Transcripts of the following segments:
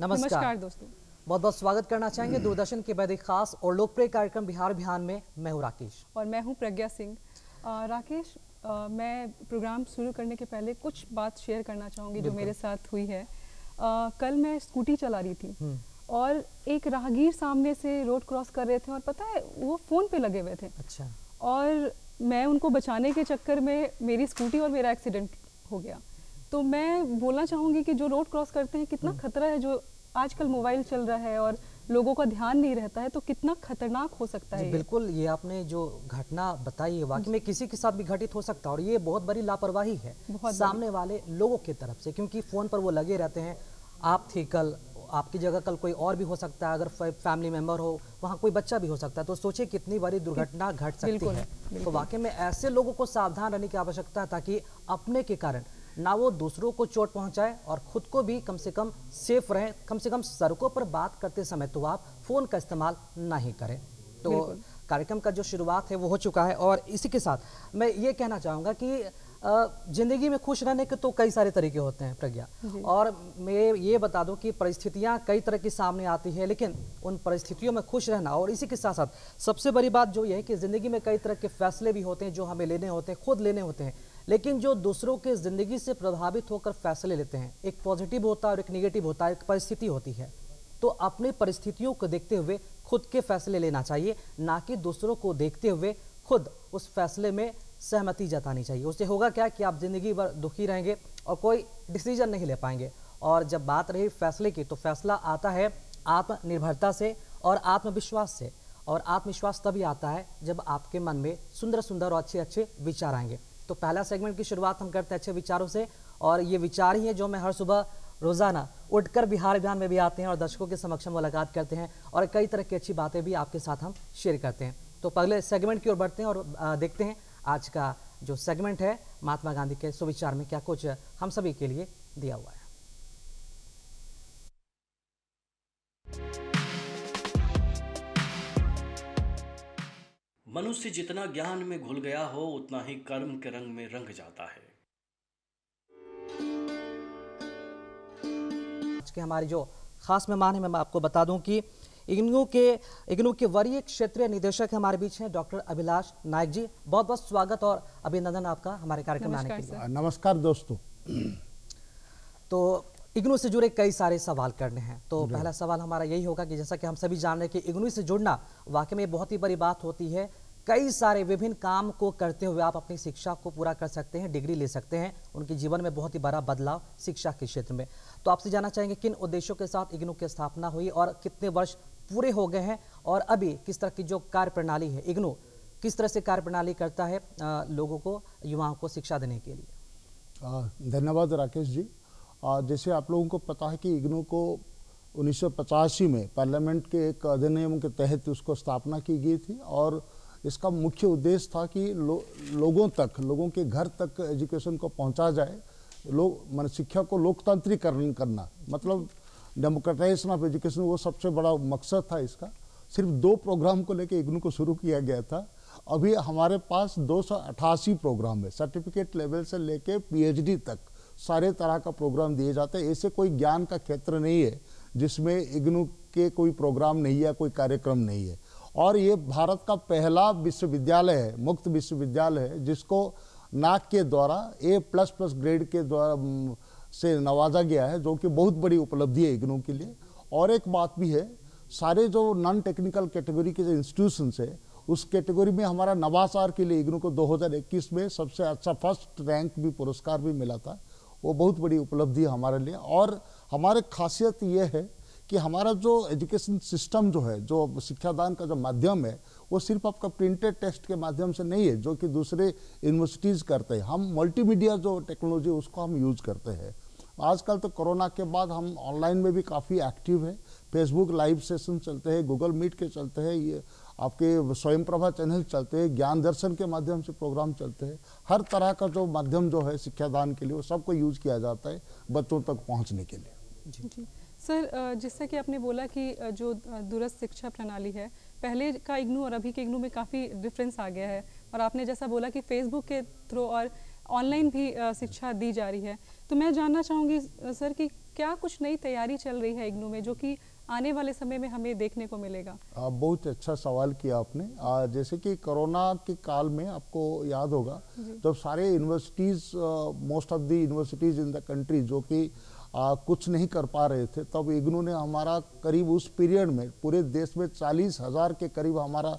नमस्कार, दोस्तों बहुत बहुत स्वागत करना चाहेंगे दूरदर्शन के बड़े खास और लोकप्रिय कार्यक्रम बिहार बिहान में मैं हूँ राकेश और मैं हूँ प्रज्ञा सिंह राकेश आ, मैं प्रोग्राम शुरू करने के पहले कुछ बात शेयर करना चाहूँगी जो मेरे साथ हुई है आ, कल मैं स्कूटी चला रही थी हम्म। और एक राहगीर सामने से रोड क्रॉस कर रहे थे और पता है वो फ़ोन पे लगे हुए थे अच्छा और मैं उनको बचाने के चक्कर में मेरी स्कूटी और मेरा एक्सीडेंट हो गया तो मैं बोलना चाहूंगी कि जो रोड क्रॉस करते हैं कितना हम्म। खतरा है जो आजकल मोबाइल चल रहा है और लोगों का ध्यान नहीं रहता है तो कितना खतरनाक हो सकता है बिल्कुल ये आपने जो घटना बताई है वाकई में किसी के साथ भी घटित हो सकता है और ये बहुत बड़ी लापरवाही है सामने वाले लोगों की तरफ से क्योंकि फ़ोन पर वो लगे रहते हैं आप थी कल आपकी जगह कल कोई और भी हो सकता है अगर फैमिली मेंबर हो वहाँ कोई बच्चा भी हो सकता है तो सोचिए कितनी बड़ी दुर्घटना घट सकती है तो वाकई में ऐसे लोगों को सावधान रहने की आवश्यकता है ताकि अपने के कारण ना वो दूसरों को चोट पहुंचाए और खुद को भी कम से कम सेफ रहें कम से कम सड़कों पर बात करते समय तो आप फ़ोन का इस्तेमाल ना ही करें तो कार्यक्रम का जो शुरुआत है वो हो चुका है और इसी के साथ मैं ये कहना चाहूँगा कि ज़िंदगी में खुश रहने के तो कई सारे तरीके होते हैं प्रज्ञा और मैं ये बता दूं कि परिस्थितियाँ कई तरह की सामने आती है लेकिन उन परिस्थितियों में खुश रहना और इसी के साथ साथ सबसे बड़ी बात जो ये है कि ज़िंदगी में कई तरह के फैसले भी होते हैं जो हमें लेने होते हैं खुद लेने होते हैं लेकिन जो दूसरों के ज़िंदगी से प्रभावित होकर फैसले लेते हैं एक पॉजिटिव होता है और एक निगेटिव होता है एक परिस्थिति होती है तो अपनी परिस्थितियों को देखते हुए खुद के फैसले लेना चाहिए ना कि दूसरों को देखते हुए खुद उस फैसले में सहमति जतानी चाहिए उससे होगा क्या कि आप ज़िंदगी भर दुखी रहेंगे और कोई डिसीजन नहीं ले पाएंगे और जब बात रही फैसले की तो फैसला आता है आत्मनिर्भरता से और आत्मविश्वास से और आत्मविश्वास तभी आता है जब आपके मन में सुंदर सुंदर और अच्छे अच्छे विचार आएंगे तो पहला सेगमेंट की शुरुआत हम करते हैं अच्छे विचारों से और ये विचार ही है जो मैं हर सुबह रोज़ाना उठकर बिहार अभियान में भी आते हैं और दर्शकों के समक्ष मुलाकात करते हैं और कई तरह की अच्छी बातें भी आपके साथ हम शेयर करते हैं तो पहले सेगमेंट की ओर बढ़ते हैं और देखते हैं आज का जो सेगमेंट है महात्मा गांधी के सुविचार में क्या कुछ हम सभी के लिए दिया हुआ है मनुष्य जितना ज्ञान में घुल गया हो उतना ही कर्म के रंग में रंग जाता है के हमारी जो खास मेहमान है मैं आपको बता दूं कि इग्नू के इग्नू के वरीय क्षेत्रीय निदेशक हमारे बीच हैं डॉक्टर अभिलाष नायक जी बहुत बहुत स्वागत और अभिनंदन आपका हमारे कार्यक्रम में आने के लिए नमस्कार दोस्तों तो इग्नू से जुड़े कई सारे सवाल करने हैं तो पहला सवाल हमारा यही होगा कि जैसा कि हम सभी जान रहे हैं कि इग्नू से जुड़ना वाकई में बहुत ही बड़ी बात होती है कई सारे विभिन्न काम को करते हुए आप अपनी शिक्षा को पूरा कर सकते हैं डिग्री ले सकते हैं उनके जीवन में बहुत ही बड़ा बदलाव शिक्षा के क्षेत्र में तो आपसे जानना चाहेंगे किन उद्देश्यों के साथ इग्नू की स्थापना हुई और कितने वर्ष पूरे हो गए हैं और अभी किस तरह की जो कार्य प्रणाली है इग्नू किस तरह से कार्य प्रणाली करता है लोगों को युवाओं को शिक्षा देने के लिए धन्यवाद राकेश जी जैसे आप लोगों को पता है कि इग्नू को उन्नीस में पार्लियामेंट के एक अधिनियम के तहत उसको स्थापना की गई थी और इसका मुख्य उद्देश्य था कि लो, लोगों तक लोगों के घर तक एजुकेशन को पहुंचा जाए लोग मान शिक्षा को लोकतांत्रिकरण करना मतलब डेमोक्रेटाइजेशन ऑफ एजुकेशन वो सबसे बड़ा मकसद था इसका सिर्फ दो प्रोग्राम को लेकर इग्नू को शुरू किया गया था अभी हमारे पास दो प्रोग्राम है सर्टिफिकेट लेवल से लेके पीएचडी तक सारे तरह का प्रोग्राम दिए जाते हैं ऐसे कोई ज्ञान का क्षेत्र नहीं है जिसमें इग्नू के कोई प्रोग्राम नहीं है कोई कार्यक्रम नहीं है और ये भारत का पहला विश्वविद्यालय है मुक्त विश्वविद्यालय है जिसको नाक के द्वारा ए प्लस प्लस ग्रेड के द्वारा से नवाजा गया है जो कि बहुत बड़ी उपलब्धि है इग्नू के लिए और एक बात भी है सारे जो नॉन टेक्निकल कैटेगरी के जो इंस्टीट्यूशंस है उस कैटेगरी में हमारा नवासार के लिए इग्नू को 2021 में सबसे अच्छा फर्स्ट रैंक भी पुरस्कार भी मिला था वो बहुत बड़ी उपलब्धि है हमारे लिए और हमारे खासियत ये है कि हमारा जो एजुकेशन सिस्टम जो है जो शिक्षा दान का जो माध्यम है वो सिर्फ आपका प्रिंटेड टेस्ट के माध्यम से नहीं है जो कि दूसरे यूनिवर्सिटीज़ करते हैं हम मल्टीमीडिया जो टेक्नोलॉजी उसको हम यूज़ करते हैं आजकल तो कोरोना के बाद हम ऑनलाइन में भी काफ़ी एक्टिव है फेसबुक लाइव सेशन चलते हैं गूगल मीट के चलते हैं ये आपके स्वयं प्रभा चैनल चलते हैं ज्ञान दर्शन के माध्यम से प्रोग्राम चलते हैं हर तरह का जो माध्यम जो है शिक्षा दान के लिए वो सबको यूज किया जाता है बच्चों तक पहुँचने के लिए जी जी सर जैसा कि आपने बोला कि जो दूरस्थ शिक्षा प्रणाली है पहले का इग्नू और अभी के इग्नू में काफ़ी डिफरेंस आ गया है और आपने जैसा बोला कि फेसबुक के थ्रू और ऑनलाइन भी शिक्षा दी जा रही है तो मैं जानना चाहूँगी सर कि क्या कुछ नई तैयारी चल रही है इग्नू में जो कि आने वाले समय में हमें देखने को मिलेगा आ, बहुत अच्छा सवाल किया आपने आ, जैसे कि कोरोना के काल में आपको याद होगा जब सारे universities most of the universities in the country जो कि आ, कुछ नहीं कर पा रहे थे तब इग्नू ने हमारा करीब उस पीरियड में पूरे देश में चालीस हज़ार के करीब हमारा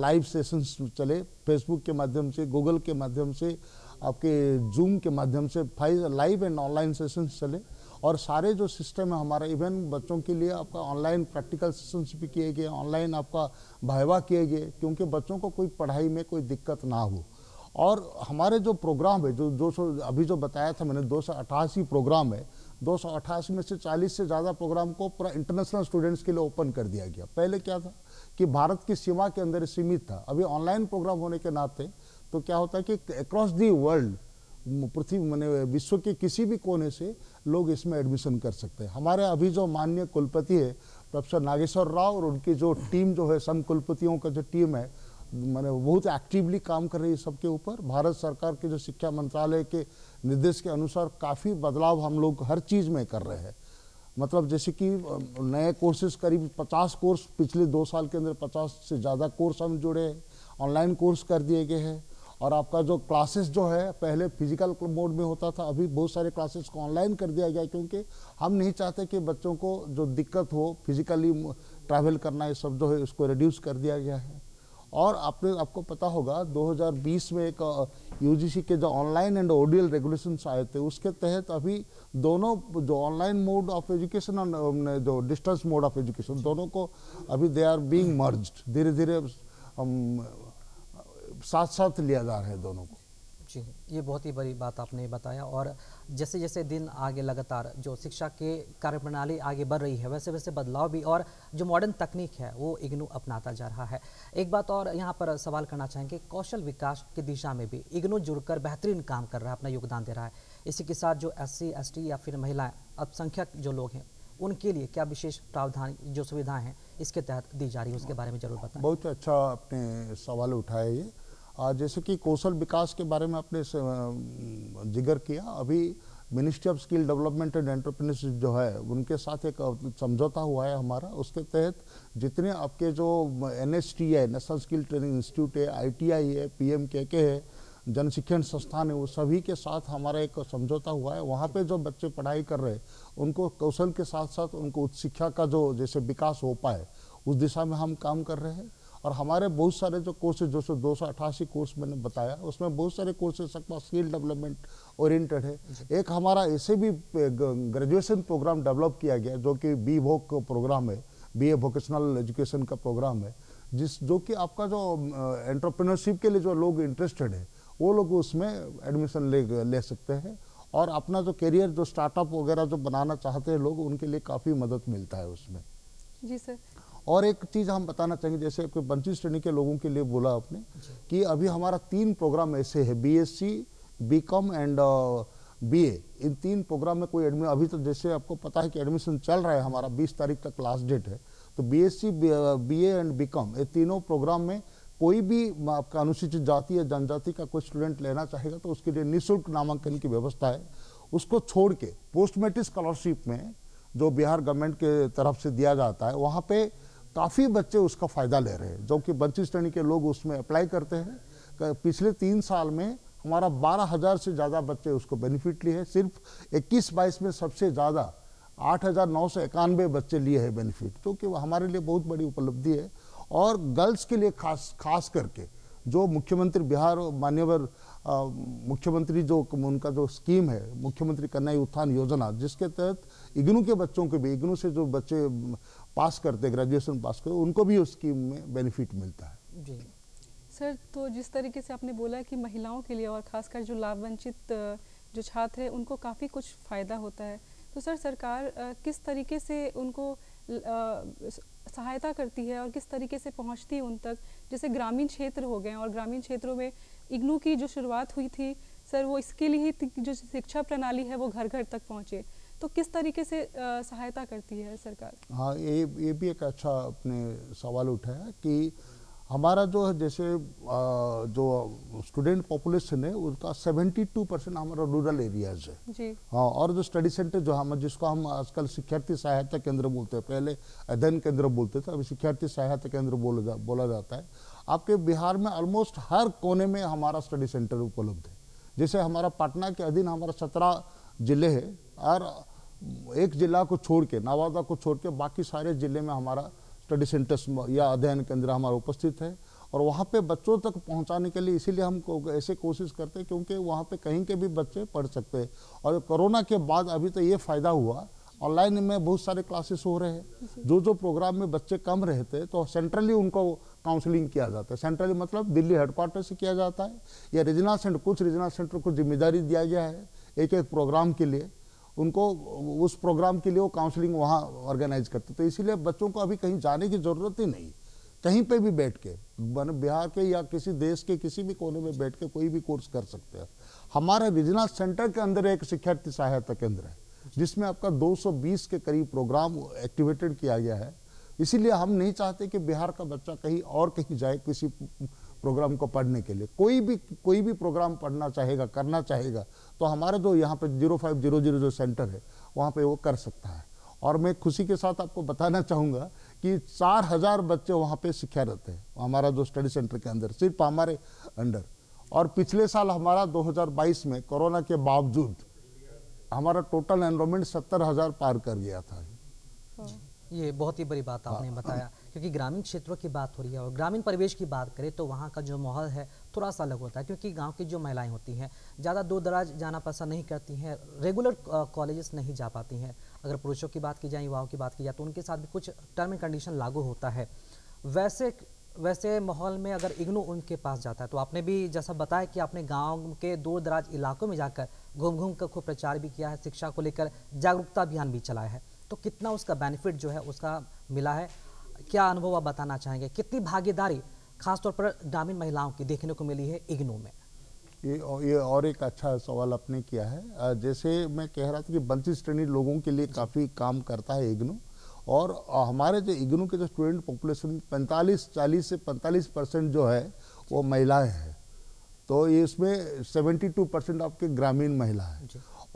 लाइव सेशंस चले फेसबुक के माध्यम से गूगल के माध्यम से आपके जूम के माध्यम से five live and online sessions चले और सारे जो सिस्टम है हमारा इवन बच्चों के लिए आपका ऑनलाइन प्रैक्टिकल सेशंस भी किए गए ऑनलाइन आपका भाईवा किए गए क्योंकि बच्चों को कोई पढ़ाई में कोई दिक्कत ना हो और हमारे जो प्रोग्राम है जो दो सौ अभी जो बताया था मैंने दो सौ प्रोग्राम है दो सौ में से चालीस से ज़्यादा प्रोग्राम को पूरा इंटरनेशनल स्टूडेंट्स के लिए ओपन कर दिया गया पहले क्या था कि भारत की सीमा के अंदर सीमित था अभी ऑनलाइन प्रोग्राम होने के नाते तो क्या होता है कि अक्रॉस दी वर्ल्ड पृथ्वी मैंने विश्व के किसी भी कोने से लोग इसमें एडमिशन कर सकते हैं हमारे अभी जो माननीय कुलपति है प्रोफेसर नागेश्वर राव और उनकी जो टीम जो है सम कुलपतियों का जो टीम है मैंने बहुत एक्टिवली काम कर रही है सबके ऊपर भारत सरकार के जो शिक्षा मंत्रालय के निर्देश के अनुसार काफ़ी बदलाव हम लोग हर चीज़ में कर रहे हैं मतलब जैसे कि नए कोर्सेज करीब 50 कोर्स पिछले दो साल के अंदर 50 से ज़्यादा कोर्स हम जुड़े हैं ऑनलाइन कोर्स कर दिए गए हैं और आपका जो क्लासेस जो है पहले फिजिकल मोड में होता था अभी बहुत सारे क्लासेस को ऑनलाइन कर दिया गया क्योंकि हम नहीं चाहते कि बच्चों को जो दिक्कत हो फिजिकली ट्रैवल करना ये सब जो है उसको रिड्यूस कर दिया गया है और आपने आपको पता होगा 2020 में एक यूजीसी के जो ऑनलाइन एंड ऑडियल रेगुलेशन आए थे उसके तहत अभी दोनों जो ऑनलाइन मोड ऑफ एजुकेशन और जो डिस्टेंस मोड ऑफ एजुकेशन दोनों को अभी दे आर बीइंग मर्ज धीरे धीरे साथ साथ लिया जा रहा है दोनों को जी ये बहुत ही बड़ी बात आपने बताया और जैसे जैसे दिन आगे लगातार जो शिक्षा के कार्यप्रणाली आगे बढ़ रही है वैसे वैसे बदलाव भी और जो मॉडर्न तकनीक है वो इग्नू अपनाता जा रहा है एक बात और यहाँ पर सवाल करना चाहेंगे कौशल विकास की दिशा में भी इग्नू जुड़कर बेहतरीन काम कर रहा है अपना योगदान दे रहा है इसी के साथ जो एस सी या फिर महिलाएँ अल्पसंख्यक जो लोग हैं उनके लिए क्या विशेष प्रावधान जो सुविधाएँ हैं इसके तहत दी जा रही है उसके बारे में जरूर बताए बहुत अच्छा आपने सवाल उठाया ये जैसे कि कौशल विकास के बारे में आपने जिक्र किया अभी ministry of skill development and entrepreneurship जो है उनके साथ एक समझौता हुआ है हमारा उसके तहत जितने आपके जो एन है नेशनल स्किल ट्रेनिंग इंस्टीट्यूट है आई है पी है जन शिक्षण संस्थान है वो सभी के साथ हमारा एक समझौता हुआ है वहाँ पे जो बच्चे पढ़ाई कर रहे हैं उनको कौशल के साथ साथ उनको उच्च शिक्षा का जो जैसे विकास हो पाए उस दिशा में हम काम कर रहे हैं और हमारे बहुत सारे जो कोर्सेज जो सो दो सौ अठासी कोर्स मैंने बताया उसमें बहुत सारे कोर्सेज सबका स्किल डेवलपमेंट ओरिएंटेड है एक हमारा ऐसे भी ग्रेजुएशन प्रोग्राम डेवलप किया गया जो कि बी वोक प्रोग्राम है बी ए वोकेशनल एजुकेशन का प्रोग्राम है जिस जो कि आपका जो एंट्रप्रनरशिप के लिए जो लोग इंटरेस्टेड है वो लोग उसमें एडमिशन ले ले सकते हैं और अपना जो करियर जो स्टार्टअप वगैरह जो बनाना चाहते हैं लोग उनके लिए काफ़ी मदद मिलता है उसमें जी सर और एक चीज़ हम बताना चाहेंगे जैसे आपके वंचित श्रेणी के लोगों के लिए बोला आपने कि अभी हमारा तीन प्रोग्राम ऐसे है B S C B com and BA इन तीन प्रोग्राम में कोई एडमिशन अभी तो जैसे आपको पता है कि एडमिशन चल रहा है हमारा 20 तारीख तक लास्ट डेट है तो बीएससी बीए एंड बीकॉम ये तीनों प्रोग्राम में कोई भी आपका अनुसूचित जाति या जनजाति का कोई स्टूडेंट लेना चाहेगा तो उसके लिए निःशुल्क नामांकन की व्यवस्था है उसको छोड़ के पोस्ट मेट्रिक स्कॉलरशिप में जो बिहार गवर्नमेंट के तरफ से दिया जाता है वहाँ पर काफ़ी बच्चे उसका फ़ायदा ले रहे हैं जो कि वंचित श्रेणी के लोग उसमें अप्लाई करते हैं पिछले तीन साल में हमारा बारह हज़ार से ज़्यादा बच्चे उसको बेनिफिट लिए हैं सिर्फ इक्कीस बाईस में सबसे ज़्यादा आठ हज़ार नौ सौ इक्यानवे बच्चे लिए हैं बेनिफिट जो कि हमारे लिए बहुत बड़ी उपलब्धि है और गर्ल्स के लिए खास खास करके जो मुख्यमंत्री बिहार मान्यवर मुख्यमंत्री जो उनका जो स्कीम है मुख्यमंत्री कन्या उत्थान योजना जिसके तहत इग्नू के बच्चों के भी इग्नू से जो बच्चे पास करते ग्रेजुएशन पास करते उनको भी उस स्कीम में बेनिफिट मिलता है जी सर तो जिस तरीके से आपने बोला कि महिलाओं के लिए और खासकर जो लाभ वंचित जो छात्र हैं उनको काफ़ी कुछ फ़ायदा होता है तो सर सरकार किस तरीके से उनको सहायता करती है और किस तरीके से पहुंचती है उन तक जैसे ग्रामीण क्षेत्र हो गए और ग्रामीण क्षेत्रों में इग्नू की जो शुरुआत हुई थी सर वो इसके लिए ही जो शिक्षा प्रणाली है वो घर घर तक पहुँचे तो किस तरीके से आ, सहायता करती है सरकार हाँ ये ये भी एक अच्छा अपने सवाल उठाया कि हमारा जो है जैसे आ, जो स्टूडेंट पॉपुलेशन है उनका 72 परसेंट हमारा रूरल एरियाज है हाँ और जो स्टडी सेंटर जो हम जिसको हम आजकल शिक्षार्थी सहायता केंद्र बोलते हैं पहले अध्ययन केंद्र बोलते थे अभी शिक्षार्थी सहायता केंद्र बोला जा, बोला जाता है आपके बिहार में ऑलमोस्ट हर कोने में हमारा स्टडी सेंटर उपलब्ध है जैसे हमारा पटना के अधीन हमारा सत्रह जिले है और एक जिला को छोड़ के नवादा को छोड़ के बाकी सारे जिले में हमारा स्टडी सेंटर्स या अध्ययन केंद्र हमारा उपस्थित है और वहाँ पे बच्चों तक पहुँचाने के लिए इसीलिए हम को, ऐसे कोशिश करते हैं क्योंकि वहाँ पे कहीं के भी बच्चे पढ़ सकते हैं और कोरोना के बाद अभी तो ये फ़ायदा हुआ ऑनलाइन में बहुत सारे क्लासेस हो रहे हैं जो जो प्रोग्राम में बच्चे कम रहते तो सेंट्रली उनको काउंसलिंग किया जाता है सेंट्रली मतलब दिल्ली हेडक्वार्टर से किया जाता है या रीजनल सेंटर कुछ रीजनल सेंटर को जिम्मेदारी दिया गया है एक एक प्रोग्राम के लिए उनको उस प्रोग्राम के लिए वो काउंसलिंग वहाँ ऑर्गेनाइज करते तो इसीलिए बच्चों को अभी कहीं जाने की ज़रूरत ही नहीं कहीं पे भी बैठ के मैंने बिहार के या किसी देश के किसी भी कोने में बैठ के कोई भी कोर्स कर सकते हैं हमारा रीजनल सेंटर के अंदर एक शिक्षार्थी सहायता केंद्र है जिसमें आपका 220 के करीब प्रोग्राम एक्टिवेटेड किया गया है इसीलिए हम नहीं चाहते कि बिहार का बच्चा कहीं और कहीं जाए किसी प्रोग्राम को पढ़ने के लिए कोई भी कोई भी प्रोग्राम पढ़ना चाहेगा करना चाहेगा तो हमारे जो यहाँ पे जीरो फाइव जीरो जीरो जो सेंटर है वहाँ पे वो कर सकता है और मैं खुशी के साथ आपको बताना चाहूँगा कि चार हज़ार बच्चे वहाँ पे रहते हैं हमारा जो स्टडी सेंटर के अंदर सिर्फ हमारे अंडर और पिछले साल हमारा दो में कोरोना के बावजूद हमारा टोटल एनरोलमेंट सत्तर हज़ार पार कर गया था ये बहुत ही बड़ी बात आपने हाँ, बताया हाँ। क्योंकि ग्रामीण क्षेत्रों की बात हो रही है और ग्रामीण परिवेश की बात करें तो वहाँ का जो माहौल है थोड़ा सा अलग होता है क्योंकि गांव की जो महिलाएं होती हैं ज़्यादा दूर दराज जाना पसंद नहीं करती हैं रेगुलर कॉलेजेस नहीं जा पाती हैं अगर पुरुषों की बात की जाए युवाओं की बात की जाए तो उनके साथ भी कुछ टर्म एंड कंडीशन लागू होता है वैसे वैसे माहौल में अगर इग्नू उनके पास जाता है तो आपने भी जैसा बताया कि आपने गाँव के दूर दराज इलाकों में जाकर घूम घूम कर खूब प्रचार भी किया है शिक्षा को लेकर जागरूकता अभियान भी चलाया है तो कितना उसका बेनिफिट जो है उसका मिला है क्या अनुभव आप बताना चाहेंगे कितनी भागीदारी खासतौर पर ग्रामीण महिलाओं की देखने को मिली है इग्नू में ये ये और एक अच्छा सवाल आपने किया है जैसे मैं कह रहा था कि वंचित श्रेणी लोगों के लिए काफ़ी काम करता है इग्नू और हमारे जो इग्नू के जो स्टूडेंट पॉपुलेशन 45 40 से 45 परसेंट जो है वो महिलाएं हैं तो ये इसमें 72 परसेंट आपके ग्रामीण महिला है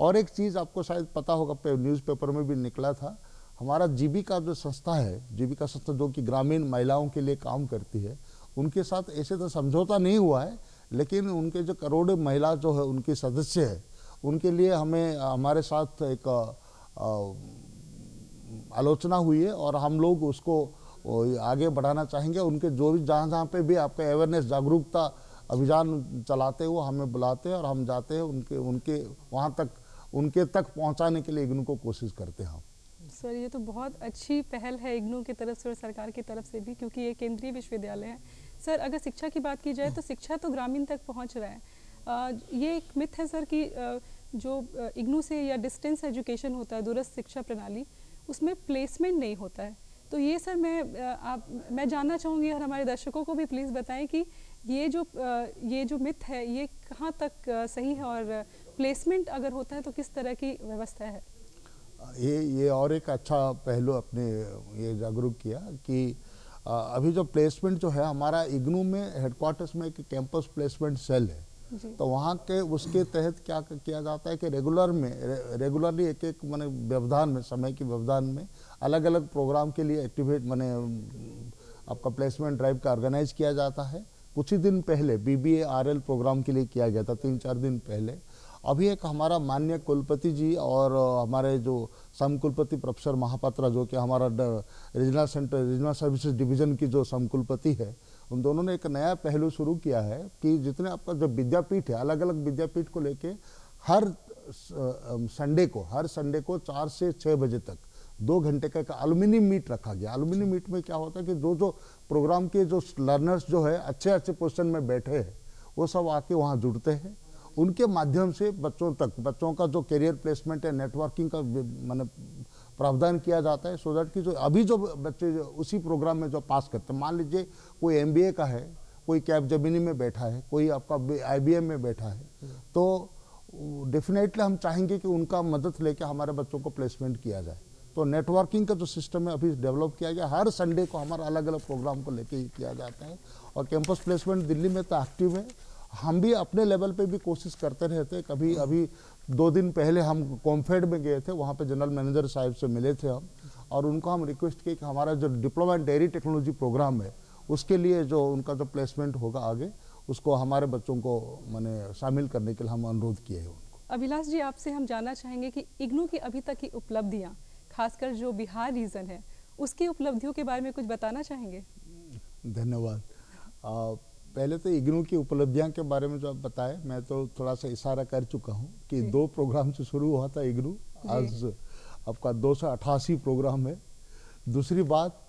और एक चीज़ आपको शायद पता होगा न्यूज़पेपर में भी निकला था हमारा जीविका जो संस्था है जीविका संस्था जो कि ग्रामीण महिलाओं के लिए काम करती है उनके साथ ऐसे तो समझौता नहीं हुआ है लेकिन उनके जो करोड़ महिला जो है उनके सदस्य है उनके लिए हमें हमारे साथ एक आलोचना हुई है और हम लोग उसको आगे बढ़ाना चाहेंगे उनके जो भी जहाँ जहाँ पे भी आपका अवेयरनेस जागरूकता अभियान चलाते वो हमें बुलाते हैं और हम जाते हैं उनके उनके वहाँ तक उनके तक पहुँचाने के लिए इनको कोशिश करते हैं हम सर ये तो बहुत अच्छी पहल है इग्नू की तरफ से और सरकार की तरफ से भी क्योंकि ये केंद्रीय विश्वविद्यालय है सर अगर शिक्षा की बात की जाए तो शिक्षा तो ग्रामीण तक पहुंच रहा है आ, ये एक मिथ है सर कि जो इग्नू से या डिस्टेंस एजुकेशन होता है दूरस्थ शिक्षा प्रणाली उसमें प्लेसमेंट नहीं होता है तो ये सर मैं आप मैं जानना चाहूँगी और हमारे दर्शकों को भी प्लीज़ बताएं कि ये जो ये जो मिथ है ये कहाँ तक सही है और प्लेसमेंट अगर होता है तो किस तरह की व्यवस्था है ये ये और एक अच्छा पहलू अपने ये जागरूक किया कि अभी जो प्लेसमेंट जो है हमारा इग्नू में हेडक्वार्टर्स में एक कैंपस प्लेसमेंट सेल है तो वहाँ के उसके तहत क्या किया जाता है कि रेगुलर में रे, रेगुलरली एक एक मैंने व्यवधान में समय के व्यवधान में अलग अलग प्रोग्राम के लिए एक्टिवेट मैंने आपका प्लेसमेंट ड्राइव का ऑर्गेनाइज किया जाता है कुछ ही दिन पहले बी बी प्रोग्राम के लिए किया गया था तीन चार दिन पहले अभी एक हमारा मान्य कुलपति जी और हमारे जो समकुलपति प्रोफेसर महापात्रा जो कि हमारा regional centre regional services division की जो समकुलपति है उन दोनों ने एक नया पहलू शुरू किया है कि जितने आपका जो विद्यापीठ है अलग अलग विद्यापीठ को लेके हर संडे को हर संडे को चार से छः बजे तक दो घंटे का एक अलुमिनी मीट रखा गया अलुमिनी मीट में क्या होता है कि जो जो प्रोग्राम के जो लर्नर्स जो है अच्छे अच्छे पोजिशन में बैठे हैं वो सब आके वहाँ जुड़ते हैं उनके माध्यम से बच्चों तक बच्चों का जो करियर प्लेसमेंट है नेटवर्किंग का मैंने प्रावधान किया जाता है सो दैट कि जो अभी जो बच्चे जो उसी प्रोग्राम में जो पास करते हैं मान लीजिए कोई एम का है कोई कैब जमीनी में बैठा है कोई आपका आई में बैठा है तो डेफिनेटली हम चाहेंगे कि उनका मदद लेके हमारे बच्चों को प्लेसमेंट किया जाए तो नेटवर्किंग का जो सिस्टम है अभी डेवलप किया गया हर संडे को हमारा अलग अलग प्रोग्राम को लेके ही किया जाता है और कैंपस प्लेसमेंट दिल्ली में तो एक्टिव है हम भी अपने लेवल पे भी कोशिश करते रहते कभी अभी दो दिन पहले हम कॉम्फेड में गए थे वहाँ पे जनरल मैनेजर साहब से मिले थे हम और उनको हम रिक्वेस्ट किए कि हमारा जो diploma in dairy technology programme है उसके लिए जो उनका जो प्लेसमेंट होगा आगे उसको हमारे बच्चों को मैंने शामिल करने के लिए हम अनुरोध किए हैं उनको अभिलाष जी आपसे हम जानना चाहेंगे कि इग्नू की अभी तक की उपलब्धियाँ खासकर जो बिहार रीजन है उसकी उपलब्धियों के बारे में कुछ बताना चाहेंगे धन्यवाद पहले तो इग्नू की उपलब्धियां के बारे में जो आप बताए मैं तो थोड़ा सा इशारा कर चुका हूँ कि दो प्रोग्राम से शुरू हुआ था इग्नू आज आपका दो सौ अठासी प्रोग्राम है दूसरी बात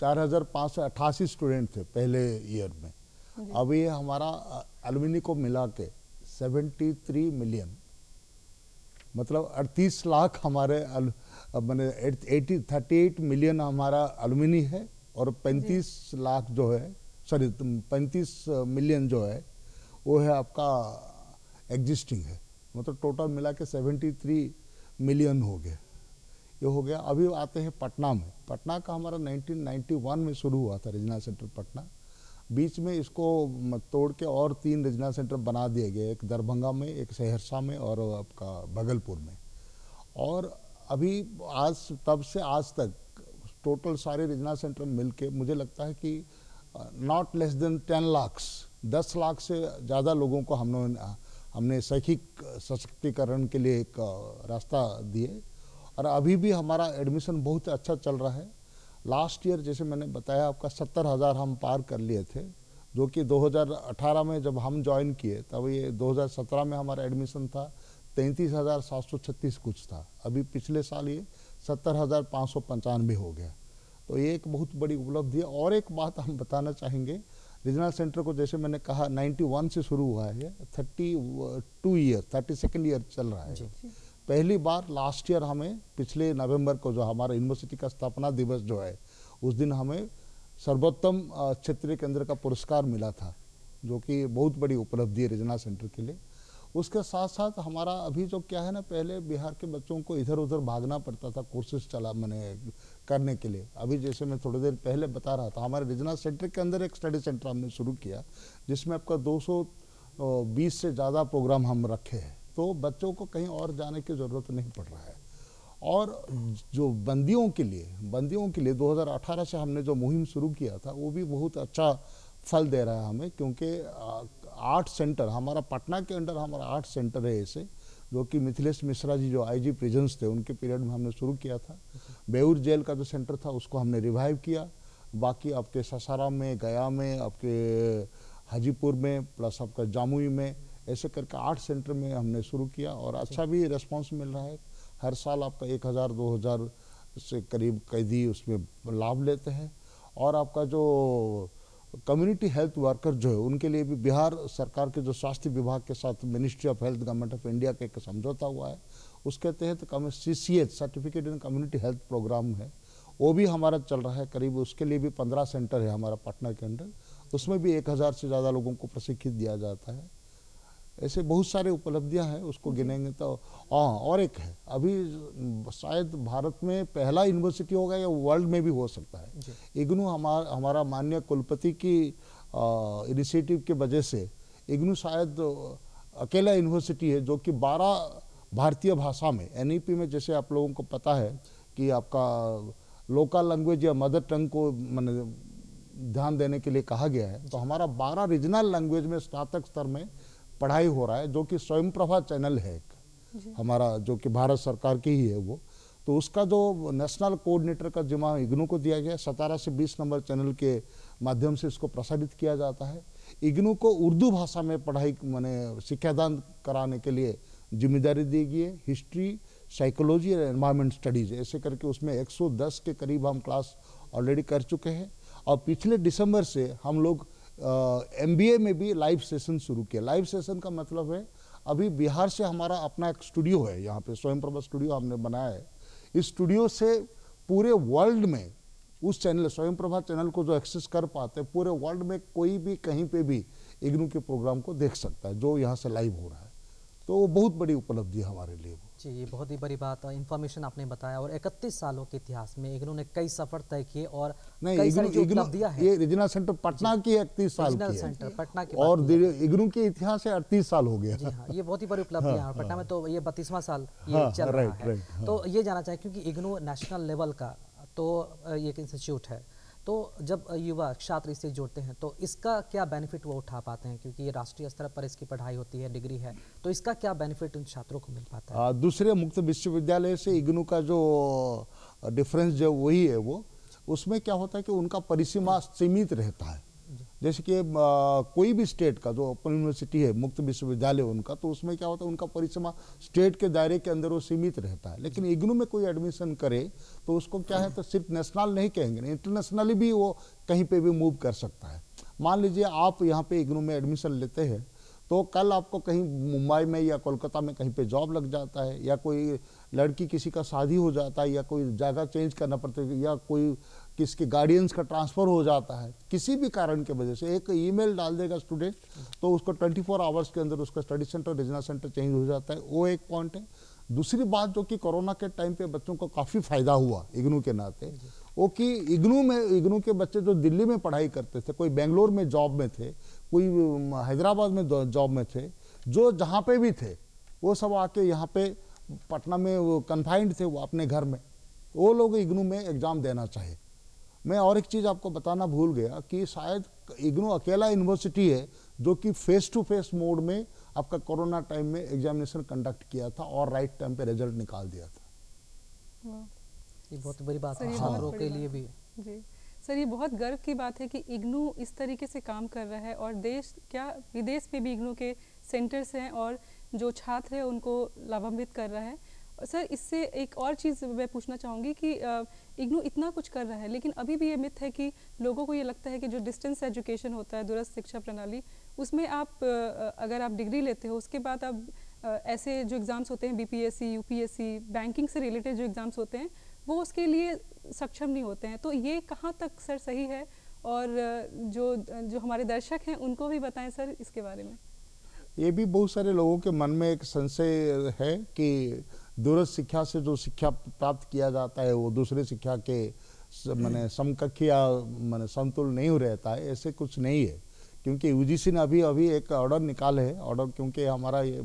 चार हज़ार पाँच सौ अट्ठासी स्टूडेंट थे पहले ईयर में अब ये हमारा अलमिनी को मिला के सेवेंटी थ्री मिलियन मतलब अड़तीस लाख हमारे मैंने एटी थर्टी एट मिलियन हमारा अलमिनी है और पैंतीस लाख जो है सॉरी पैंतीस मिलियन जो है वो है आपका एग्जिस्टिंग है मतलब टोटल मिला के सेवेंटी थ्री मिलियन हो गए ये हो गया अभी आते हैं पटना में पटना का हमारा 1991 में शुरू हुआ था रीजनल सेंटर पटना बीच में इसको तोड़ के और तीन रीजनल सेंटर बना दिए गए एक दरभंगा में एक सहरसा में और आपका भागलपुर में और अभी आज तब से आज तक टोटल सारे रीजनल सेंटर मिलके मुझे लगता है कि not less than ten lakhs दस लाख से ज़्यादा लोगों को हमने हमने शैक्षिक सशक्तिकरण के लिए एक रास्ता दिए और अभी भी हमारा एडमिशन बहुत अच्छा चल रहा है लास्ट ईयर जैसे मैंने बताया आपका सत्तर हज़ार हम पार कर लिए थे जो कि 2018 में जब हम ज्वाइन किए तब ये 2017 में हमारा एडमिशन था तैंतीस हज़ार सात सौ छत्तीस कुछ था अभी पिछले साल ये सत्तर हज़ार पाँच सौ हो गया तो ये एक बहुत बड़ी उपलब्धि है और एक बात हम बताना चाहेंगे रीजनल सेंटर को जैसे मैंने कहा 91 से शुरू हुआ है thirty two year thirty second year चल रहा है पहली बार लास्ट ईयर हमें पिछले नवंबर को जो हमारा यूनिवर्सिटी का स्थापना दिवस जो है उस दिन हमें सर्वोत्तम क्षेत्रीय केंद्र का पुरस्कार मिला था जो कि बहुत बड़ी उपलब्धि है रीजनल सेंटर के लिए उसके साथ साथ हमारा अभी जो क्या है ना पहले बिहार के बच्चों को इधर उधर भागना पड़ता था कोर्सेज चला मैंने करने के लिए अभी जैसे मैं थोड़ी देर पहले बता रहा था हमारे रीजनल सेंटर के अंदर एक स्टडी सेंटर हमने शुरू किया जिसमें आपका 220 से ज़्यादा प्रोग्राम हम रखे हैं तो बच्चों को कहीं और जाने की ज़रूरत नहीं पड़ रहा है और जो बंदियों के लिए बंदियों के लिए 2018 से हमने जो मुहिम शुरू किया था वो भी बहुत अच्छा फल दे रहा है हमें क्योंकि आर्ट सेंटर हमारा पटना के अंडर हमारा आर्ट सेंटर है ऐसे जो कि मिथिलेश मिश्रा जी जो आईजी प्रिजेंस थे उनके पीरियड में हमने शुरू किया था बेऊर जेल का जो सेंटर था उसको हमने रिवाइव किया बाकी आपके ससारा में गया में आपके हाजीपुर में प्लस आपका जामुई में ऐसे करके आर्ट सेंटर में हमने शुरू किया और अच्छा भी रिस्पॉन्स मिल रहा है हर साल आपका एक हज़ार दो हज़ार से करीब कैदी उसमें लाभ लेते हैं और आपका जो कम्युनिटी हेल्थ वर्कर जो है उनके लिए भी बिहार सरकार के जो स्वास्थ्य विभाग के साथ ministry of health government of India का एक समझौता हुआ है उसके तहत तो C C H certificate in community health programme है वो भी हमारा चल रहा है करीब उसके लिए भी पंद्रह सेंटर है हमारा पटना के अंडर उसमें भी एक हज़ार से ज़्यादा लोगों को प्रशिक्षित दिया जाता है ऐसे बहुत सारे उपलब्धियां हैं उसको गिनेंगे तो हाँ और एक है अभी शायद भारत में पहला यूनिवर्सिटी होगा या वर्ल्ड में भी हो सकता है इग्नू हमार, हमारा मान्य कुलपति की इनिशिएटिव के वजह से इग्नू शायद अकेला यूनिवर्सिटी है जो कि 12 भारतीय भाषा में एन e में जैसे आप लोगों को पता है कि आपका लोकल लैंग्वेज या मदर टंग को मैंने ध्यान देने के लिए कहा गया है तो हमारा 12 रीजनल लैंग्वेज में स्नातक स्तर में पढ़ाई हो रहा है जो कि स्वयं प्रभा चैनल है एक हमारा जो कि भारत सरकार की ही है वो तो उसका जो नेशनल कोऑर्डिनेटर का जिम्मा इग्नू को दिया गया सतारह से बीस नंबर चैनल के माध्यम से इसको प्रसारित किया जाता है इग्नू को उर्दू भाषा में पढ़ाई मैंने शिक्षादान कराने के लिए जिम्मेदारी दी गई है हिस्ट्री साइकोलॉजी और एनवायरमेंट स्टडीज ऐसे करके उसमें 110 के करीब हम क्लास ऑलरेडी कर चुके हैं और पिछले दिसंबर से हम लोग एम uh, में भी लाइव सेशन शुरू किया लाइव सेशन का मतलब है अभी बिहार से हमारा अपना एक स्टूडियो है यहाँ पे स्वयं प्रभा स्टूडियो हमने बनाया है इस स्टूडियो से पूरे वर्ल्ड में उस चैनल स्वयं प्रभा चैनल को जो एक्सेस कर पाते हैं पूरे वर्ल्ड में कोई भी कहीं पे भी इग्नू के प्रोग्राम को देख सकता है जो यहाँ से लाइव हो रहा है तो वो बहुत बड़ी उपलब्धि है हमारे लिए वो जी ये बहुत ही बड़ी बात इन्फॉर्मेशन आपने बताया और 31 सालों के इतिहास में इग्नू ने कई सफर तय किए और नहीं कई इग्नू, इग्नू दिया है ये रीजनल सेंटर पटना की इकतीस साल रीजनल सेंटर पटना की और इग्नू के इतिहास है अड़तीस साल हो गया जी हाँ ये बहुत ही बड़ी उपलब्धि है हाँ, पटना हाँ। में तो ये बत्तीसवां साल ये हाँ, चल रहा है तो ये जाना चाहे क्योंकि इग्नू नेशनल लेवल का तो ये एक इंस्टीट्यूट है तो जब युवा छात्र इससे जुड़ते हैं तो इसका क्या बेनिफिट वो उठा पाते हैं क्योंकि ये राष्ट्रीय स्तर पर इसकी पढ़ाई होती है डिग्री है तो इसका क्या बेनिफिट उन छात्रों को मिल पाता है दूसरे मुक्त विश्वविद्यालय से इग्नू का जो डिफरेंस जो वही है वो उसमें क्या होता है कि उनका परिसीमा सीमित रहता है जैसे कि कोई भी स्टेट का जो ओपन यूनिवर्सिटी है मुक्त विश्वविद्यालय उनका तो उसमें क्या होता है उनका परिसमा स्टेट के दायरे के अंदर वो सीमित रहता है लेकिन इग्नू में कोई एडमिशन करे तो उसको क्या है तो सिर्फ नेशनल नहीं कहेंगे नहीं इंटरनेशनली भी वो कहीं पर भी मूव कर सकता है मान लीजिए आप यहाँ पे इग्नू में एडमिशन लेते हैं तो कल आपको कहीं मुंबई में या कोलकाता में कहीं पे जॉब लग जाता है या कोई लड़की किसी का शादी हो जाता है या कोई जगह चेंज करना पड़ता है या कोई किसके गार्डियंस का ट्रांसफ़र हो जाता है किसी भी कारण के वजह से एक ईमेल डाल देगा स्टूडेंट तो उसको 24 फोर आवर्स के अंदर उसका study centre regional centre change हो जाता है वो एक पॉइंट है दूसरी बात जो कि कोरोना के टाइम पे बच्चों को काफ़ी फायदा हुआ इग्नू के नाते वो कि इग्नू में इग्नू के बच्चे जो दिल्ली में पढ़ाई करते थे कोई बेंगलोर में जॉब में थे कोई हैदराबाद में जॉब में थे जो जहाँ पे भी थे वो सब आके यहाँ पे पटना में वो कन्फाइंड थे वो अपने घर में वो लोग इग्नू में एग्ज़ाम देना चाहे मैं और एक चीज़ आपको बताना भूल गया कि शायद इग्नो अकेला यूनिवर्सिटी है जो कि फेस टू फेस मोड में आपका कोरोना टाइम में एग्जामिनेशन कंडक्ट किया था और राइट right टाइम पे रिजल्ट निकाल दिया था ये बहुत बड़ी बात है छात्रों के लिए भी जी सर ये बहुत गर्व की बात है कि इग्नू इस तरीके से काम कर रहा है और देश क्या विदेश में भी इग्नू के सेंटर्स हैं और जो छात्र हैं उनको लाभान्वित कर रहा है सर इससे एक और चीज़ मैं पूछना चाहूँगी कि इग्नू इतना कुछ कर रहा है लेकिन अभी भी ये मिथ है कि लोगों को ये लगता है कि जो डिस्टेंस एजुकेशन होता है दूरस्थ शिक्षा प्रणाली उसमें आप अगर आप डिग्री लेते हो उसके बाद आप ऐसे जो एग्ज़ाम्स होते हैं बीपीएससी यूपीएससी बैंकिंग से रिलेटेड जो एग्ज़ाम्स होते हैं वो उसके लिए सक्षम नहीं होते हैं तो ये कहाँ तक सर सही है और जो जो हमारे दर्शक हैं उनको भी बताएं सर इसके बारे में ये भी बहुत सारे लोगों के मन में एक संशय है कि दूरस्थ शिक्षा से जो शिक्षा प्राप्त किया जाता है वो दूसरे शिक्षा के मैंने समकक्ष या मैंने समतुल नहीं रहता है ऐसे कुछ नहीं है क्योंकि यूजीसी ने अभी अभी एक ऑर्डर निकाले है ऑर्डर क्योंकि हमारा ये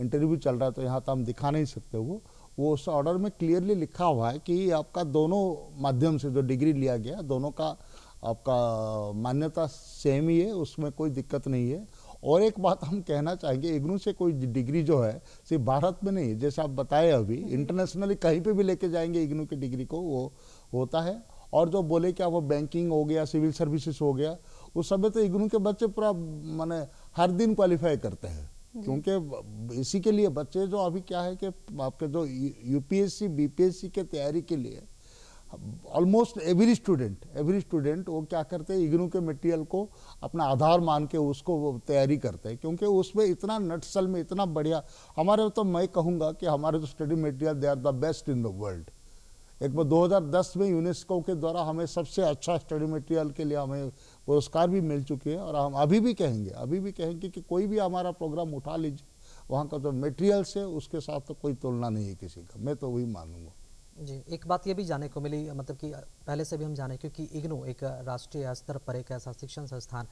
इंटरव्यू चल रहा है तो यहाँ तो हम दिखा नहीं सकते वो वो उस ऑर्डर में क्लियरली लिखा हुआ है कि आपका दोनों माध्यम से जो डिग्री लिया गया दोनों का आपका मान्यता सेम ही है उसमें कोई दिक्कत नहीं है और एक बात हम कहना चाहेंगे इग्नू से कोई डिग्री जो है सिर्फ भारत में नहीं जैसे आप बताए अभी हम्म। इंटरनेशनली कहीं पे भी लेके जाएंगे इग्नू की डिग्री को वो होता है और जो बोले क्या वो बैंकिंग हो गया सिविल सर्विसेज हो गया उस समय तो इग्नू के बच्चे पूरा मैंने हर दिन क्वालिफाई करते हैं क्योंकि इसी के लिए बच्चे जो अभी क्या है कि आपके जो यूपीएससी बीपीएससी के तैयारी के लिए almost every student every student वो क्या करते हैं इग्नू के मटेरियल को अपना आधार मान के उसको तैयारी करते हैं क्योंकि उसमें इतना नटसल में इतना बढ़िया हमारे तो मैं कहूँगा कि हमारे तो study material they are the best in the world एक बार 2010 में यूनेस्को के द्वारा हमें सबसे अच्छा स्टडी मटेरियल के लिए हमें पुरस्कार भी मिल चुके हैं और हम अभी भी कहेंगे अभी भी कहेंगे कि कोई भी हमारा प्रोग्राम उठा लीजिए वहाँ का जो तो मटेरियल से उसके साथ तो कोई तुलना नहीं है किसी का मैं तो वही मानूंगा जी एक बात ये भी जानने को मिली मतलब कि पहले से भी हम जाने क्योंकि इग्नू एक राष्ट्रीय स्तर पर एक ऐसा शिक्षण संस्थान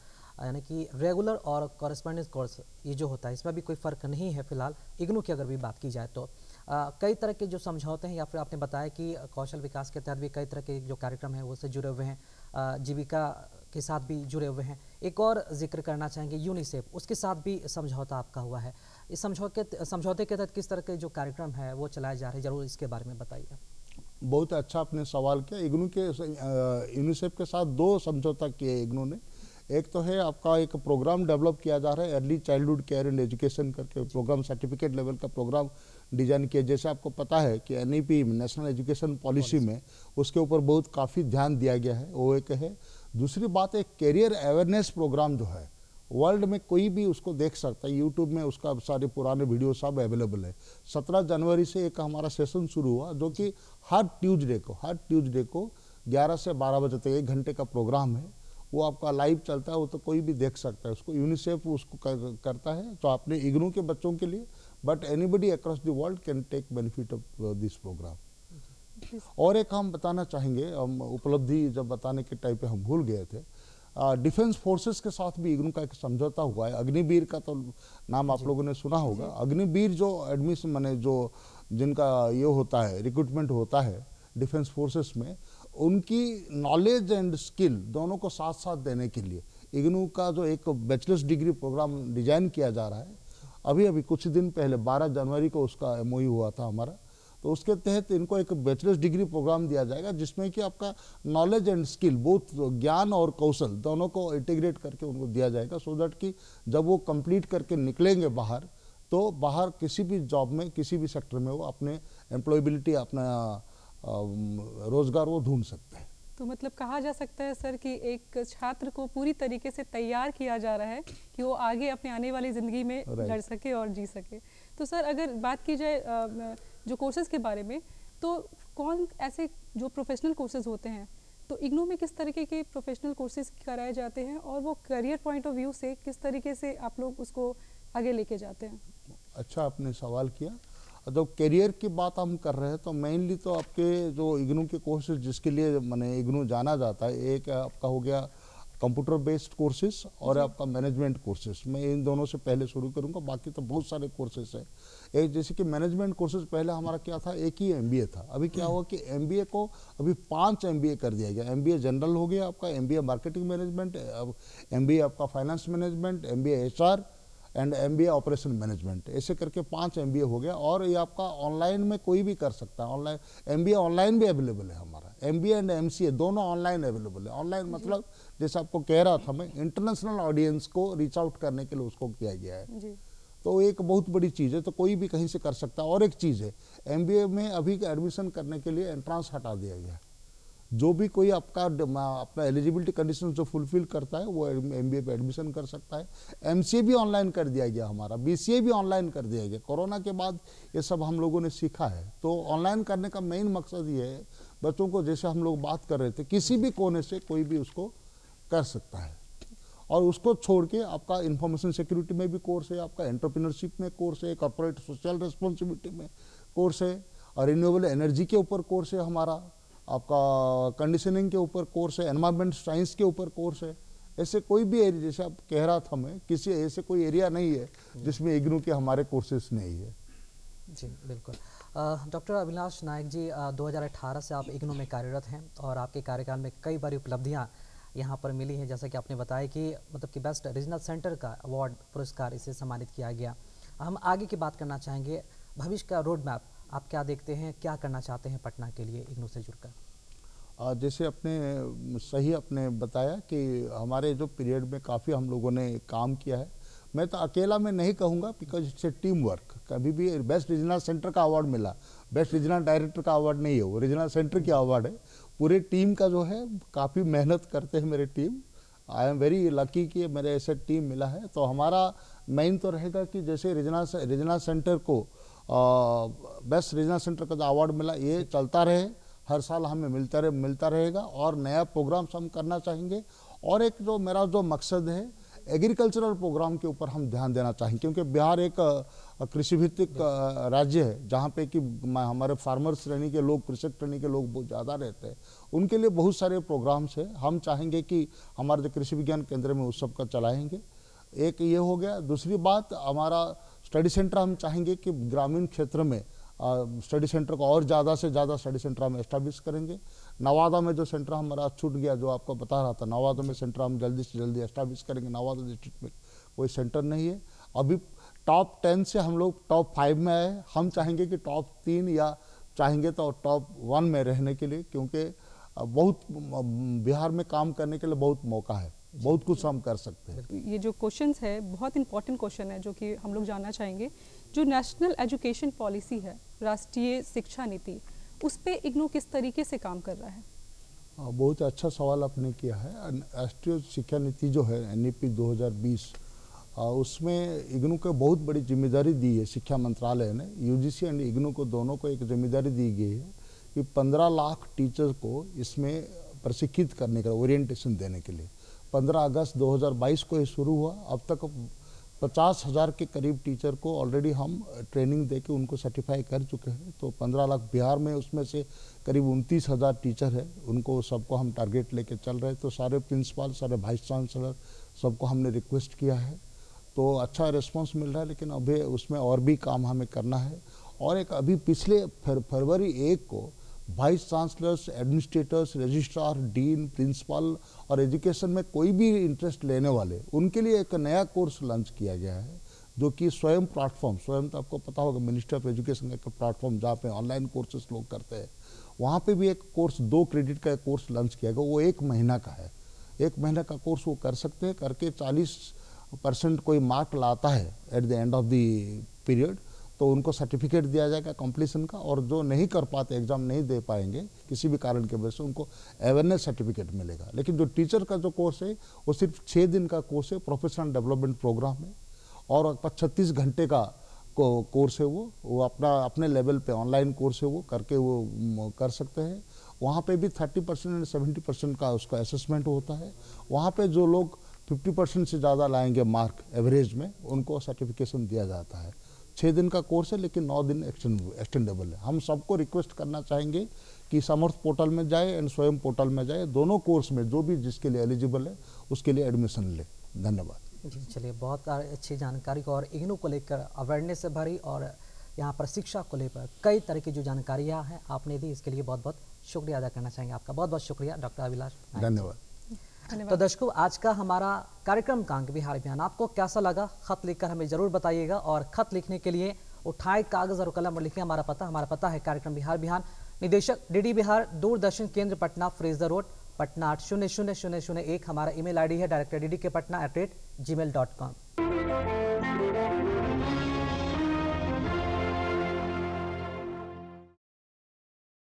यानी कि रेगुलर और कॉरेस्पॉन्डेंस कोर्स ये जो होता है इसमें भी कोई फ़र्क नहीं है फिलहाल इग्नू की अगर भी बात की जाए तो आ, कई तरह के जो समझौते हैं या फिर आपने बताया कि कौशल विकास के तहत भी कई तरह के जो कार्यक्रम हैं उससे जुड़े हुए हैं जीविका के साथ भी जुड़े हुए हैं एक और जिक्र करना चाहेंगे यूनिसेफ उसके साथ भी समझौता आपका हुआ है इस समझौते समझौते के तहत किस तरह के जो कार्यक्रम है वो चलाए जा रहे हैं जरूर इसके बारे में बताइए बहुत अच्छा आपने सवाल किया इग्नू के यूनिसेफ के साथ दो समझौता किए इग्नू ने एक तो है आपका एक प्रोग्राम डेवलप किया जा रहा है early childhood care and education करके प्रोग्राम सर्टिफिकेट लेवल का प्रोग्राम डिजाइन किया जैसे आपको पता है कि एन में नेशनल एजुकेशन पॉलिसी में उसके ऊपर बहुत काफ़ी ध्यान दिया गया है वो एक है दूसरी बात एक कैरियर अवेयरनेस प्रोग्राम जो है वर्ल्ड में कोई भी उसको देख सकता है यूट्यूब में उसका सारे पुराने वीडियो सब अवेलेबल है सत्रह जनवरी से एक हमारा सेशन शुरू हुआ जो कि हर ट्यूजडे को हर ट्यूजडे को ग्यारह से बारह बजे तक एक घंटे का प्रोग्राम है वो आपका लाइव चलता है वो तो कोई भी देख सकता है उसको यूनिसेफ उसको कर, करता है तो आपने इग्नू के बच्चों के लिए but anybody across the world can take benefit of this programme और एक हम बताना चाहेंगे हम उपलब्धि जब बताने के टाइम पे हम भूल गए थे डिफेंस फोर्सेस के साथ भी इग्नू का एक समझौता हुआ है अग्निवीर का तो नाम आप लोगों ने सुना होगा अग्निवीर जो एडमिशन मैंने जो जिनका ये होता है रिक्रूटमेंट होता है डिफेंस फोर्सेस में उनकी नॉलेज एंड स्किल दोनों को साथ साथ देने के लिए इग्नू का जो एक बैचलर्स डिग्री प्रोग्राम डिजाइन किया जा रहा है अभी अभी कुछ दिन पहले 12 जनवरी को उसका एम हुआ था हमारा तो उसके तहत इनको एक बैचलर्स डिग्री प्रोग्राम दिया जाएगा जिसमें कि आपका नॉलेज एंड स्किल बोथ ज्ञान और कौशल दोनों को इंटीग्रेट करके उनको दिया जाएगा सो दैट कि जब वो कंप्लीट करके निकलेंगे बाहर तो बाहर किसी भी जॉब में किसी भी सेक्टर में वो अपने एम्प्लॉयबिलिटी अपना रोजगार वो ढूंढ सकते हैं तो मतलब कहा जा सकता है सर कि एक छात्र को पूरी तरीके से तैयार किया जा रहा है कि वो आगे अपने आने वाली ज़िंदगी में लड़ सके और जी सके तो सर अगर बात की जाए जो कोर्सेज़ के बारे में तो कौन ऐसे जो प्रोफेशनल कोर्सेज़ होते हैं तो इग्नू में किस तरीके के प्रोफेशनल कोर्सेज कराए जाते हैं और वो करियर पॉइंट ऑफ व्यू से किस तरीके से आप लोग उसको आगे लेके जाते हैं अच्छा आपने सवाल किया जब तो करियर की बात हम कर रहे हैं तो मेनली तो आपके जो इग्नू के कोर्सेज जिसके लिए मैंने इग्नू जाना जाता है एक आपका हो गया कंप्यूटर बेस्ड कोर्सेज और आपका मैनेजमेंट कोर्सेज मैं इन दोनों से पहले शुरू करूंगा बाकी तो बहुत सारे कोर्सेज हैं एक जैसे कि मैनेजमेंट कोर्सेज पहले हमारा क्या था एक ही एमबीए था अभी क्या हुआ कि एमबीए को अभी पांच एमबीए कर दिया गया एमबीए जनरल हो गया आपका एमबीए मार्केटिंग मैनेजमेंट एम आपका finance management M B and M B operation management ऐसे करके पाँच एम हो गया और ये आपका ऑनलाइन में कोई भी कर सकता है ऑनलाइन एम ऑनलाइन भी अवेलेबल है हमारा एम एंड एम दोनों ऑनलाइन अवेलेबल है ऑनलाइन मतलब जैसे आपको कह रहा था मैं इंटरनेशनल ऑडियंस को रीच आउट करने के लिए उसको किया गया है तो एक बहुत बड़ी चीज़ है तो कोई भी कहीं से कर सकता है और एक चीज़ है एम में अभी एडमिशन करने के लिए एंट्रांस हटा दिया गया जो भी कोई आपका अपना एलिजिबिलिटी कंडीशन जो फुलफिल करता है वो एम बी ए एडमिशन कर सकता है एम सी ए भी ऑनलाइन कर दिया गया हमारा बी सी ए भी ऑनलाइन कर दिया गया कोरोना के बाद ये सब हम लोगों ने सीखा है तो ऑनलाइन करने का मेन मकसद ये है बच्चों को जैसे हम लोग बात कर रहे थे किसी भी कोने से कोई भी उसको कर सकता है और उसको छोड़ के आपका इंफॉर्मेशन सिक्योरिटी में भी कोर्स है आपका एंटरप्रेन्योरशिप में कोर्स है कॉर्पोरेट सोशल रिस्पॉन्सिबिलिटी में कोर्स है और रिन्यूएबल एनर्जी के ऊपर कोर्स है हमारा आपका कंडीशनिंग के ऊपर कोर्स है एनवायरमेंट साइंस के ऊपर कोर्स है ऐसे कोई भी एरिया जैसे आप कह रहा था मैं किसी ऐसे कोई एरिया नहीं है जिसमें इग्नू के हमारे कोर्सेस नहीं है जी बिल्कुल डॉक्टर अभिलाष नायक जी 2018 से आप इग्नू में कार्यरत हैं और आपके कार्यकाल में कई बार उपलब्धियां यहाँ पर मिली है जैसा कि आपने बताया कि मतलब कि बेस्ट रीजनल सेंटर का अवार्ड पुरस्कार इसे सम्मानित किया गया हम आगे की बात करना चाहेंगे भविष्य का रोड मैप आप क्या देखते हैं क्या करना चाहते हैं पटना के लिए इग्नू से जुड़कर जैसे अपने सही अपने बताया कि हमारे जो पीरियड में काफ़ी हम लोगों ने काम किया है मैं तो अकेला में नहीं कहूँगा because it's a team work कभी भी बेस्ट रीजनल सेंटर का अवार्ड मिला बेस्ट रीजनल डायरेक्टर का अवार्ड नहीं है वो रीजनल सेंटर की अवार्ड है पूरे टीम का जो है काफ़ी मेहनत करते हैं मेरी team I am very lucky कि मेरे ऐसे टीम मिला है तो हमारा मेन तो रहेगा कि जैसे रिजना रिजना सेंटर को बेस्ट रिजना सेंटर का जो अवार्ड मिला ये चलता रहे हर साल हमें मिलता रहे मिलता रहेगा और नया प्रोग्राम्स हम करना चाहेंगे और एक जो मेरा जो मकसद है एग्रीकल्चरल प्रोग्राम के ऊपर हम ध्यान देना चाहें क्योंकि बिहार एक कृषि भित्तिक राज्य है जहाँ पे कि हमारे फार्मर श्रेणी के लोग कृषक श्रेणी के लोग बहुत ज़्यादा रहते हैं उनके लिए बहुत सारे प्रोग्राम्स हैं हम चाहेंगे कि हमारे जो कृषि विज्ञान केंद्र में उस सब का चलाएँगे एक ये हो गया दूसरी बात हमारा स्टडी सेंटर हम चाहेंगे कि ग्रामीण क्षेत्र में स्टडी सेंटर को और ज़्यादा से ज़्यादा स्टडी सेंटर हम इस्टेब्लिश करेंगे नवादा में जो सेंटर हमारा छूट गया जो आपको बता रहा था नवादा में सेंटर हम जल्दी से जल्दी इस्टेब्लिश करेंगे नवादा डिस्ट्रिक्ट में कोई सेंटर नहीं है अभी टॉप टेन से हम लोग टॉप फाइव में आए हम चाहेंगे कि टॉप तीन या चाहेंगे तो टॉप वन में रहने के लिए क्योंकि बहुत बिहार में काम करने के लिए बहुत मौका है बहुत कुछ हम कर सकते हैं ये जो क्वेश्चन है बहुत इंपॉर्टेंट क्वेश्चन है जो कि हम लोग जानना चाहेंगे जो नेशनल एजुकेशन पॉलिसी है राष्ट्रीय शिक्षा नीति उस पर इग्नू किस तरीके से काम कर रहा है बहुत अच्छा सवाल आपने किया है राष्ट्रीय शिक्षा नीति जो है एन 2020 उसमें इग्नू को बहुत बड़ी जिम्मेदारी दी है शिक्षा मंत्रालय ने यूजीसी एंड इग्नू को दोनों को एक जिम्मेदारी दी गई है कि 15 लाख टीचर को इसमें प्रशिक्षित करने का ओरिएंटेशन देने के लिए 15 अगस्त 2022 को ये शुरू हुआ अब तक पचास हज़ार के करीब टीचर को ऑलरेडी हम ट्रेनिंग दे के उनको सर्टिफाई कर चुके हैं तो पंद्रह लाख बिहार में उसमें से करीब उनतीस हज़ार टीचर है उनको सबको हम टारगेट लेके चल रहे हैं तो सारे प्रिंसिपल सारे वाइस चांसलर सबको हमने रिक्वेस्ट किया है तो अच्छा रिस्पॉन्स मिल रहा है लेकिन अभी उसमें और भी काम हमें करना है और एक अभी पिछले फरवरी एक को vice chancellors administrators registrar dean principal और एजुकेशन में कोई भी इंटरेस्ट लेने वाले उनके लिए एक नया कोर्स लॉन्च किया गया है जो कि स्वयं प्लेटफॉर्म स्वयं तो आपको पता होगा मिनिस्ट्री ऑफ एजुकेशन का एक प्लेटफॉर्म जहाँ पे ऑनलाइन कोर्सेस लोग करते हैं वहाँ पे भी एक कोर्स दो क्रेडिट का एक कोर्स लॉन्च किया गया वो एक महीना का है एक महीना का कोर्स वो कर सकते हैं करके चालीस परसेंट कोई मार्क लाता है at the end of the period तो उनको सर्टिफिकेट दिया जाएगा कॉम्प्लीसन का और जो नहीं कर पाते एग्जाम नहीं दे पाएंगे किसी भी कारण के वजह से उनको अवेयरनेस सर्टिफिकेट मिलेगा लेकिन जो टीचर का जो कोर्स है वो सिर्फ छः दिन का कोर्स है प्रोफेशनल डेवलपमेंट प्रोग्राम है और छत्तीस घंटे का को कोर्स है वो वो अपना अपने लेवल पे ऑनलाइन कोर्स है वो करके वो कर सकते हैं वहाँ पे भी 30 परसेंट एंड सेवेंटी परसेंट का उसका असेसमेंट होता है वहाँ पे जो लोग 50 परसेंट से ज़्यादा लाएंगे मार्क एवरेज में उनको सर्टिफिकेशन दिया जाता है छः दिन का कोर्स है लेकिन नौ दिन एक्सटेंडेबल है हम सबको रिक्वेस्ट करना चाहेंगे कि समर्थ पोर्टल में जाए एंड स्वयं पोर्टल में जाए दोनों कोर्स में जो भी जिसके लिए एलिजिबल है उसके लिए एडमिशन ले धन्यवाद जी चलिए बहुत अच्छी जानकारी और इग्नू को लेकर अवेयरनेस से भरी और यहाँ पर शिक्षा को लेकर कई तरह की जो जानकारियाँ हैं आपने दी इसके लिए बहुत बहुत शुक्रिया अदा करना चाहेंगे आपका बहुत बहुत शुक्रिया डॉक्टर अभिलाष धन्यवाद तो दर्शकों आज का हमारा कार्यक्रम कांग बिहार अभियान आपको कैसा लगा खत लिखकर हमें जरूर बताइएगा और खत लिखने के लिए उठाए कागज और कलम और लिखे हमारा पता हमारा पता है कार्यक्रम बिहार अभियान निदेशक डीडी बिहार दूरदर्शन केंद्र पटना फ्रेजर रोड पटना आठ शून्य शून्य शून्य शून्य एक हमारा ईमेल आईडी है director D K Patna at rate G mail dot com